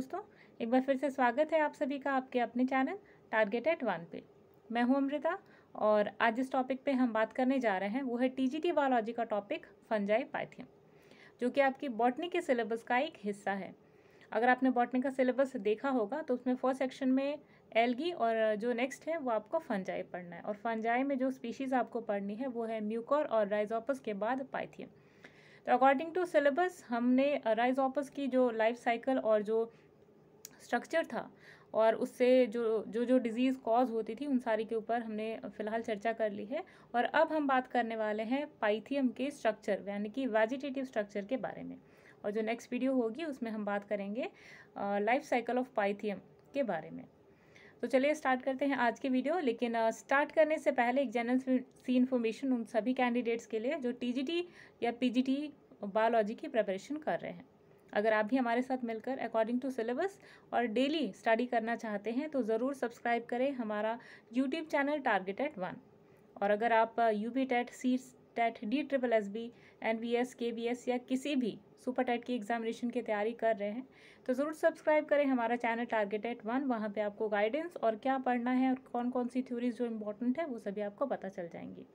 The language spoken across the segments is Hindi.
दोस्तों एक बार फिर से स्वागत है आप सभी का आपके अपने चैनल टारगेट एट वन पे मैं हूं अमृता और आज जिस टॉपिक पे हम बात करने जा रहे हैं वो है टीजीटी बायोलॉजी का टॉपिक फंजाई पाइथियम जो कि आपकी बॉटनी के सिलेबस का एक हिस्सा है अगर आपने बॉटनी का सिलेबस देखा होगा तो उसमें फर्स्ट सेक्शन में एलगी और जो नेक्स्ट है वो आपको फंजाई पढ़ना है और फंजाई में जो स्पीशीज़ आपको पढ़नी है वो है म्यूकोर और राइजोपस के बाद पाइथियम तो अकॉर्डिंग टू सिलेबस हमने राइजोपस की जो लाइफ साइकिल और जो स्ट्रक्चर था और उससे जो जो जो डिज़ीज़ कॉज होती थी उन सारी के ऊपर हमने फ़िलहाल चर्चा कर ली है और अब हम बात करने वाले हैं पाइथियम के स्ट्रक्चर यानी कि वेजिटेटिव स्ट्रक्चर के बारे में और जो नेक्स्ट वीडियो होगी उसमें हम बात करेंगे लाइफ साइकिल ऑफ पाइथियम के बारे में तो चलिए स्टार्ट करते हैं आज की वीडियो लेकिन स्टार्ट करने से पहले एक जनरल सी इन्फॉर्मेशन उन सभी कैंडिडेट्स के लिए जो टीजीटी या पीजीटी बायोलॉजी की प्रिपरेशन कर रहे हैं अगर आप भी हमारे साथ मिलकर अकॉर्डिंग टू सिलेबस और डेली स्टडी करना चाहते हैं तो ज़रूर सब्सक्राइब करें हमारा YouTube channel target at one और अगर आप U B TET C TET D triple S B N B S K B S या किसी भी सुपर टेट e की एग्जामिनेशन की तैयारी कर रहे हैं तो ज़रूर सब्सक्राइब करें हमारा चैनल टारगेट एट वन वहाँ पर आपको गाइडेंस और क्या पढ़ना है और कौन कौन सी थ्योरीज जो इम्पोर्टेंट है वो सभी आपको पता चल जाएंगी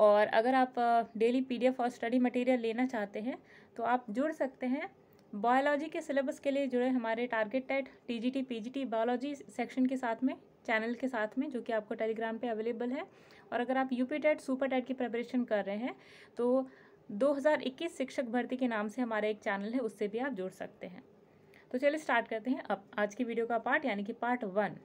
और अगर आप डेली uh, पीडीएफ और स्टडी मटेरियल लेना चाहते हैं तो आप जुड़ सकते हैं बायोलॉजी के सिलेबस के लिए जुड़े हमारे target TET T T G P G T biology section के साथ में चैनल के साथ में जो कि आपको टेलीग्राम पे अवेलेबल है और अगर आप यूपी टेट सुपर टेट की प्रिपरेशन कर रहे हैं तो 2021 शिक्षक भर्ती के नाम से हमारा एक चैनल है उससे भी आप जुड़ सकते हैं तो चलिए स्टार्ट करते हैं अब आज की वीडियो का पार्ट यानी कि पार्ट वन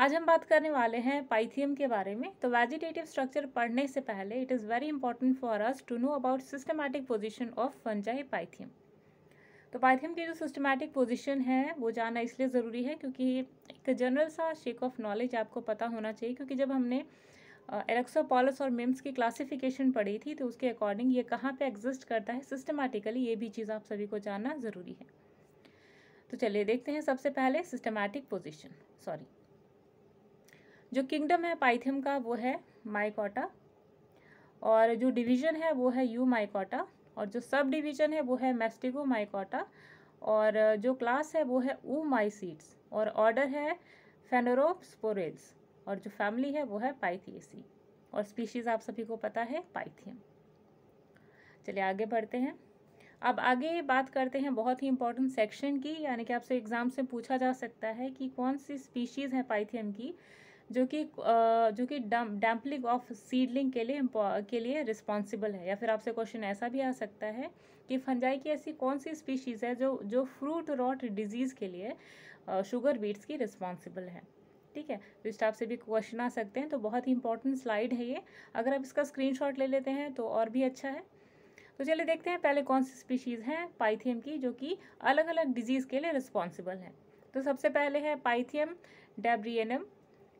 आज हम बात करने वाले हैं पाइथियम के बारे में तो वेजिटेटिव स्ट्रक्चर पढ़ने से पहले it is very important for us to know about systematic position of fungi Pythium तो पाइथियम की जो सिस्टमैटिक पोजीशन है वो जानना इसलिए ज़रूरी है क्योंकि एक जनरल सा शेक ऑफ नॉलेज आपको पता होना चाहिए क्योंकि जब हमने एलेक्सोपोलस और मिम्स की क्लासिफिकेशन पढ़ी थी तो उसके अकॉर्डिंग ये कहाँ पे एग्जिस्ट करता है सिस्टमैटिकली ये भी चीज़ आप सभी को जानना ज़रूरी है तो चलिए देखते हैं सबसे पहले सिस्टमैटिक पोजिशन सॉरी जो किंगडम है पाइथम का वो है माइकॉटा और जो डिवीजन है वो है यू माइकॉटा और जो सब डिवीजन है वो है मेस्टिगो माइकॉटा और जो क्लास है वो है ऊ माइसीड्स और ऑर्डर है फेनोरोस्पोरेड्स और जो फैमिली है वो है पाइथियसी और स्पीशीज़ आप सभी को पता है पाइथियम चलिए आगे बढ़ते हैं अब आगे बात करते हैं बहुत ही इंपॉर्टेंट सेक्शन की यानी कि आपसे एग्जाम से पूछा जा सकता है कि कौन सी स्पीशीज़ है पाइथियम की जो कि जो कि डैम्पलिंग ऑफ सीडलिंग के लिए के लिए रिस्पॉन्सिबल है या फिर आपसे क्वेश्चन ऐसा भी आ सकता है कि फंजाई की ऐसी कौन सी स्पीशीज़ है जो जो फ्रूट रॉट डिजीज़ के लिए शुगर बीट्स की रिस्पॉन्सिबल है ठीक है तो इस टाइप से भी क्वेश्चन आ सकते हैं तो बहुत ही इंपॉर्टेंट स्लाइड है ये अगर आप इसका स्क्रीन ले लेते हैं तो और भी अच्छा है तो चलिए देखते हैं पहले कौन सी स्पीशीज़ हैं पाइथियम की जो कि अलग अलग डिजीज़ के लिए रिस्पॉन्सिबल है तो सबसे पहले है पाइथियम डेब्रियनम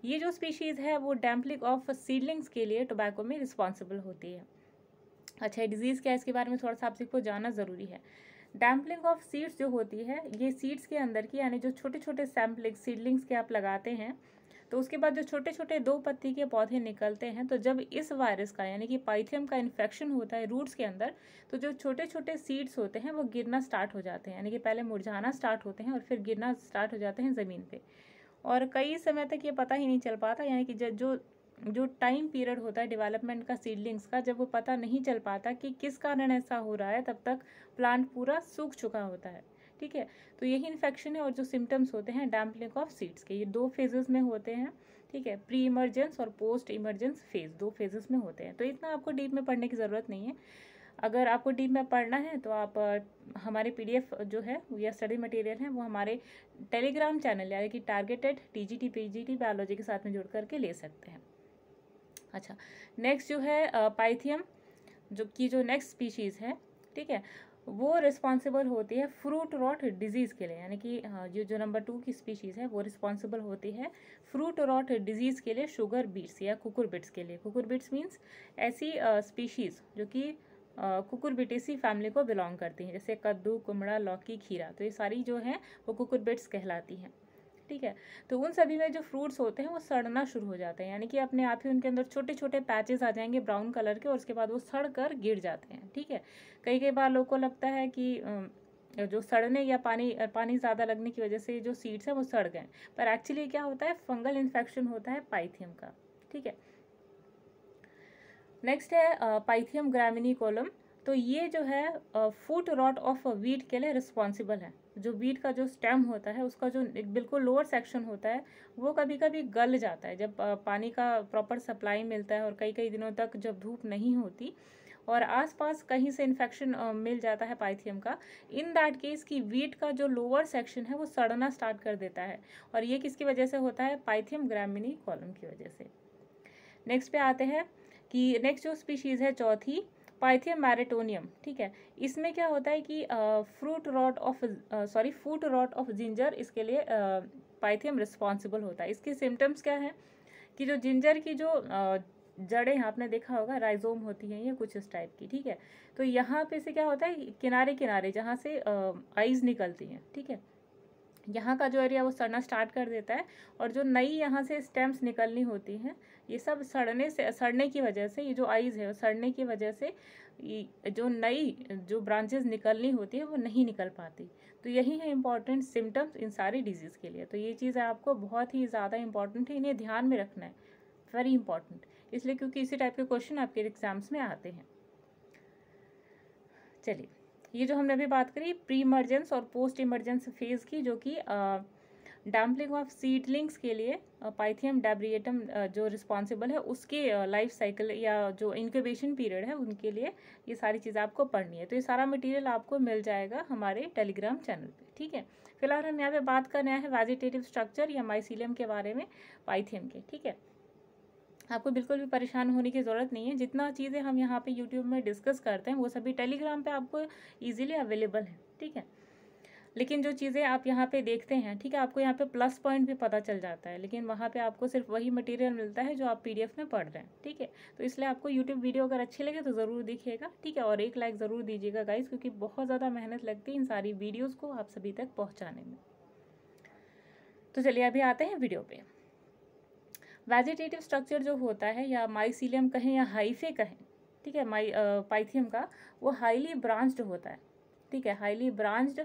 ये जो स्पीशीज़ है वो डैम्पलिंग ऑफ सीडलिंग्स के लिए टोबैको में रिस्पॉन्सिबल होती है अच्छा डिजीज़ क्या है इसके बारे में थोड़ा सा आप सबको जाना ज़रूरी है डैम्पलिंग ऑफ सीड्स जो होती है ये सीड्स के अंदर की यानी जो छोटे छोटे सैम्पलिंग सीडलिंग्स के आप लगाते हैं तो उसके बाद जो छोटे छोटे दो पत्ती के पौधे निकलते हैं तो जब इस वायरस का यानी कि पाइथियम का इन्फेक्शन होता है रूट्स के अंदर तो जो छोटे छोटे सीड्स होते हैं वो गिरना स्टार्ट हो जाते हैं यानी कि पहले मुरझाना स्टार्ट होते हैं और फिर गिरना स्टार्ट हो जाते हैं ज़मीन पर और कई समय तक ये पता ही नहीं चल पाता यानी कि जो जो टाइम पीरियड होता है डेवलपमेंट का सीडलिंग्स का जब वो पता नहीं चल पाता कि किस कारण ऐसा हो रहा है तब तक प्लांट पूरा सूख चुका होता है ठीक है तो यही इन्फेक्शन है और जो सिम्टम्स होते हैं डैम्पलिंग ऑफ सीड्स के ये दो फेजेस में होते हैं ठीक है प्री इमरजेंस और पोस्ट इमरजेंस फेज दो फेजेस में होते हैं तो इतना आपको डीप में पढ़ने की ज़रूरत नहीं है अगर आपको डीप में पढ़ना है तो आप हमारे पीडीएफ जो है या स्टडी मटेरियल है वो हमारे टेलीग्राम चैनल यानी कि टारगेटेड टीजीटी पीजीटी बायोलॉजी के साथ में जुड़ करके ले सकते हैं अच्छा नेक्स्ट जो है पाइथियम जो की जो नेक्स्ट स्पीशीज़ है ठीक है वो रिस्पॉन्सिबल होती है फ्रूट रॉट डिजीज़ के लिए यानी कि जो जो नंबर टू की स्पीशीज़ है वो रिस्पॉन्सिबल होती है फ्रूट रॉट डिजीज़ के लिए शुगर बीट्स या कुकुर बिट्स के लिए कुकुर बिट्स मीन्स ऐसी स्पीशीज़ जो कि कुकुरबिटेसी फैमिली को बिलोंग करती हैं जैसे कद्दू कुमड़ा लौकी खीरा तो ये सारी जो हैं वो कुकुरबिट्स कहलाती हैं ठीक है तो उन सभी में जो फ्रूट्स होते हैं वो सड़ना शुरू हो जाते हैं यानी कि अपने आप ही उनके अंदर छोटे छोटे पैचेस आ जाएंगे ब्राउन कलर के और उसके बाद वो सड़ कर गिर जाते हैं ठीक है कई कई बार लोग को लगता है कि जो सड़ने या पानी पानी ज़्यादा लगने की वजह से जो सीड्स हैं वो सड़ गए पर एक्चुअली क्या होता है फंगल इन्फेक्शन होता है पाइथियम का ठीक है नेक्स्ट है पाइथियम ग्रामिनी कॉलम तो ये जो है फूट रॉट ऑफ वीट के लिए रिस्पॉन्सिबल है जो वीट का जो स्टेम होता है उसका जो बिल्कुल लोअर सेक्शन होता है वो कभी कभी गल जाता है जब uh, पानी का प्रॉपर सप्लाई मिलता है और कई कई दिनों तक जब धूप नहीं होती और आसपास कहीं से इन्फेक्शन uh, मिल जाता है पाइथियम का इन दैट केस की वीट का जो लोअर सेक्शन है वो सड़ना स्टार्ट कर देता है और ये किसकी वजह से होता है पाइथियम ग्रामिनी कॉलम की वजह से नेक्स्ट पे आते हैं कि नेक्स्ट जो स्पीशीज़ है चौथी पाइथियम मैरेटोनियम ठीक है इसमें क्या होता है कि fruit rot of sorry foot rot of ginger इसके लिए पाइथियम रिस्पॉन्सिबल होता है इसके सिम्टम्स क्या हैं कि जो जिंजर की जो uh, जड़ें आपने देखा होगा राइजोम होती हैं ये कुछ इस टाइप की ठीक है तो यहाँ पे से क्या होता है किनारे किनारे जहाँ से आइज़ निकलती हैं ठीक है यहाँ का जो एरिया वो सड़ना स्टार्ट कर देता है और जो नई यहाँ से स्टेम्स निकलनी होती हैं ये सब सड़ने से सड़ने की वजह से ये जो आइज़ है वो सड़ने की वजह से जो नई जो ब्रांचेस निकलनी होती है वो नहीं निकल पाती तो यही है इम्पॉर्टेंट सिम्टम्स इन सारी डिजीज़ के लिए तो ये चीज़ आपको बहुत ही ज़्यादा इंपॉर्टेंट है इन्हें ध्यान में रखना है वेरी इंपॉर्टेंट इसलिए क्योंकि इसी टाइप के क्वेश्चन आपके एग्ज़ाम्स में आते हैं चलिए ये जो हमने अभी बात करी प्री इमरजेंस और पोस्ट इमरजेंस फेज़ की जो कि डैम्पलिंग ऑफ सीडलिंग्स के लिए पाइथियम डेब्रिएटम जो रिस्पॉन्सिबल है उसके लाइफ साइकिल या जो इंक्यूबेशन पीरियड है उनके लिए ये सारी चीज़ें आपको पढ़नी है तो ये सारा मटेरियल आपको मिल जाएगा हमारे टेलीग्राम चैनल पे ठीक है फिलहाल हम यहाँ पे बात कर रहे हैं वेजिटेटिव स्ट्रक्चर या माइसिलियम के बारे में पाइथियम के ठीक है आपको बिल्कुल भी परेशान होने की ज़रूरत नहीं है जितना चीज़ें हम यहाँ पे यूट्यूब में डिस्कस करते हैं वो सभी टेलीग्राम पे आपको इजीली अवेलेबल है ठीक है लेकिन जो चीज़ें आप यहाँ पे देखते हैं ठीक है आपको यहाँ पे प्लस पॉइंट भी पता चल जाता है लेकिन वहाँ पे आपको सिर्फ वही मटेरियल मिलता है जो आप पीडीएफ में पढ़ रहे हैं ठीक है तो इसलिए आपको यूट्यूब वीडियो अगर अच्छी लगे तो ज़रूर देखिएगा ठीक है और एक लाइक ज़रूर दीजिएगा गाइज क्योंकि बहुत ज़्यादा मेहनत लगती है इन सारी वीडियोज़ को आप सभी तक पहुँचाने में तो चलिए अभी आते हैं वीडियो पर वेजिटेटिव स्ट्रक्चर जो होता है या माइसीलियम कहें या हाइफे कहें ठीक है माई पाइथियम का वो हाईली ब्रांच्ड होता है ठीक है हाईली ब्रांच्ड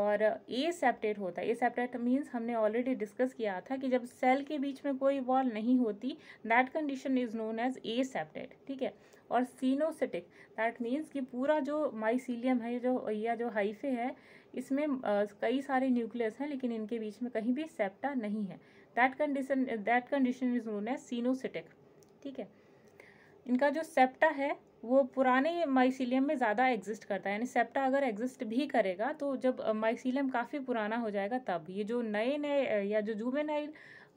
और ए सेप्टेट होता है ए सेप्टेट मीन्स हमने ऑलरेडी डिस्कस किया था कि जब सेल के बीच में कोई वॉल नहीं होती that condition is known as aseptate ठीक है और सीनोसिटिक दैट मीन्स कि पूरा जो माइसीलियम है जो या जो हाइफे है इसमें कई सारे न्यूक्लियस हैं लेकिन इनके बीच में कहीं भी सेप्टा नहीं है that condition that condition is known है सीनोसिटिक ठीक है इनका जो सेप्टा है वो पुराने माइसीलियम में ज़्यादा एग्जिस्ट करता है यानी सेप्टा अगर एग्जिस्ट भी करेगा तो जब माइसीलियम काफ़ी पुराना हो जाएगा तब ये जो नए नए या जो जूवेनाइल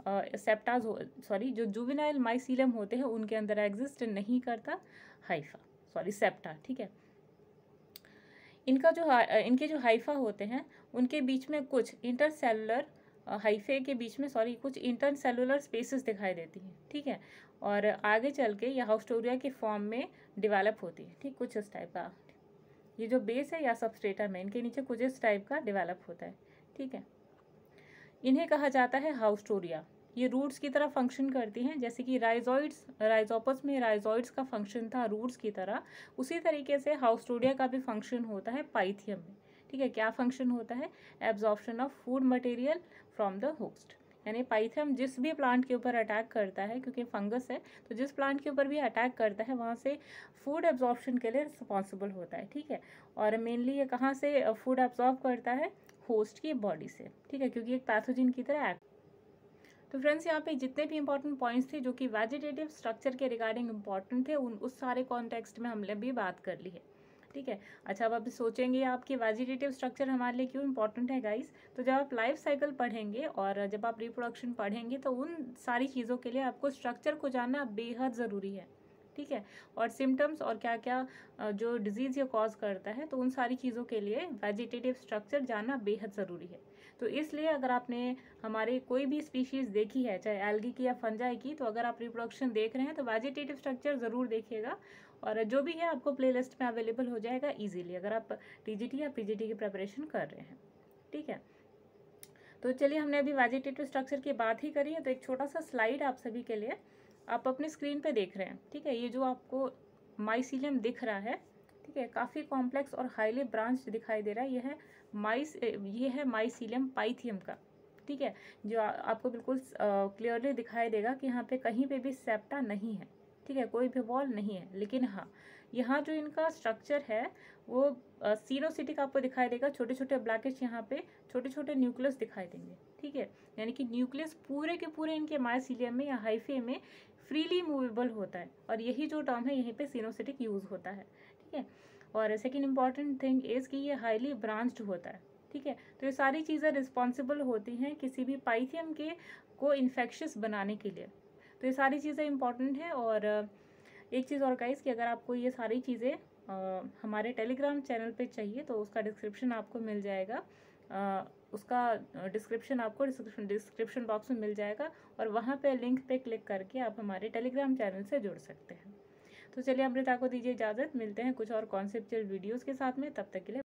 सेप्टाज सॉरी जो जुविनाइल माइसीलम होते हैं उनके अंदर एग्जिस्ट नहीं करता हाइफा सॉरी सेप्टा ठीक है इनका जो इनके जो हाइफा होते हैं उनके बीच में कुछ इंटरसेलुलर हाइफे के बीच में सॉरी कुछ इंटरसेलुलर स्पेसेस दिखाई देती हैं ठीक है और आगे चल के यह हाउस्टोरिया के फॉर्म में डिवेलप होती है ठीक कुछ इस टाइप का ये जो बेस है या सबस्ट्रेटम है इनके नीचे कुछ इस टाइप का डिवेलप होता है ठीक है इन्हें कहा जाता है हाउस्टोरिया ये रूट्स की तरह फंक्शन करती हैं जैसे कि राइजॉइड्स राइजोपस में राइजॉइड्स का फंक्शन था रूट्स की तरह उसी तरीके से हाउस्टोरिया का भी फंक्शन होता है पाइथियम में ठीक है क्या फंक्शन होता है absorption of food material from the host यानी पाइथियम जिस भी प्लांट के ऊपर अटैक करता है क्योंकि फंगस है तो जिस प्लांट के ऊपर भी अटैक करता है वहाँ से फूड एब्जॉर्प्शन के लिए रिस्पॉन्सिबल होता है ठीक है और मेनली ये कहाँ से फूड uh, एब्जॉर्ब करता है होस्ट की बॉडी से ठीक है क्योंकि एक पैथोजिन की तरह एक्ट तो फ्रेंड्स यहाँ पे जितने भी इंपॉर्टेंट पॉइंट्स थे जो कि वेजिटेटिव स्ट्रक्चर के रिगार्डिंग इंपॉर्टेंट थे उन उस सारे कॉन्टेक्स्ट में हमने भी बात कर ली है ठीक है अच्छा अब आप सोचेंगे आपके वेजिटेटिव स्ट्रक्चर हमारे लिए क्यों इंपॉर्टेंट है गाइस तो जब आप लाइफ साइकिल पढ़ेंगे और जब आप रिप्रोडक्शन पढ़ेंगे तो उन सारी चीज़ों के लिए आपको स्ट्रक्चर को जानना बेहद ज़रूरी है ठीक है और सिम्टम्स और क्या क्या जो डिजीज़ ये कॉज करता है तो उन सारी चीज़ों के लिए वेजिटेटिव स्ट्रक्चर जानना बेहद ज़रूरी है तो इसलिए अगर आपने हमारे कोई भी स्पीशीज़ देखी है चाहे एल्गी की या फंजाई की तो अगर आप रिप्रोडक्शन देख रहे हैं तो वेजिटेटिव स्ट्रक्चर ज़रूर देखिएगा और जो भी है आपको लिस्ट में अवेलेबल हो जाएगा ईजिली अगर आप टी या पी की प्रेपरेशन कर रहे हैं ठीक है तो चलिए हमने अभी वेजिटेटिव स्ट्रक्चर की बात ही करी है तो एक छोटा सा स्लाइड आप सभी के लिए आप अपने स्क्रीन पे देख रहे हैं ठीक है ये जो आपको माइसिलियम दिख रहा है ठीक है काफ़ी कॉम्प्लेक्स और हाईली ब्रांच दिखाई दे रहा है यह है माइस ये है माइसिलियम पाइथियम का ठीक है जो आ, आपको बिल्कुल क्लियरली दिखाई देगा कि यहाँ पे कहीं पे भी सेप्टा नहीं है ठीक है कोई भी वॉल नहीं है लेकिन हाँ यहाँ जो इनका स्ट्रक्चर है वो सीनोसिटिक आपको दिखाई देगा छोटे छोटे ब्लैकेट्स यहाँ पे छोटे छोटे न्यूक्लियस दिखाई देंगे ठीक है यानी कि न्यूक्लियस पूरे के पूरे इनके माइसिलियम में या हाइफे में फ्रीली मूवेबल होता है और यही जो टर्म है यहीं पे सिनोसिटिक यूज़ होता है ठीक है और सेकेंड इंपॉर्टेंट थिंग इज़ कि ये हाईली ब्रांच्ड होता है ठीक है तो ये सारी चीज़ें रिस्पॉन्सिबल होती हैं किसी भी पाइथियम के को इन्फेक्शस बनाने के लिए तो ये सारी चीज़ें इंपॉर्टेंट हैं और एक चीज़ और गाइस कि अगर आपको ये सारी चीज़ें हमारे टेलीग्राम चैनल पर चाहिए तो उसका डिस्क्रिप्शन आपको मिल जाएगा उसका डिस्क्रिप्शन आपको डिस्क्रिप्शन डिस्क्रिप्शन बॉक्स में मिल जाएगा और वहाँ पे लिंक पे क्लिक करके आप हमारे टेलीग्राम चैनल से जुड़ सकते हैं तो चलिए अमृता को दीजिए इजाज़त मिलते हैं कुछ और कॉन्सेप्चुअल वीडियोज़ के साथ में तब तक के लिए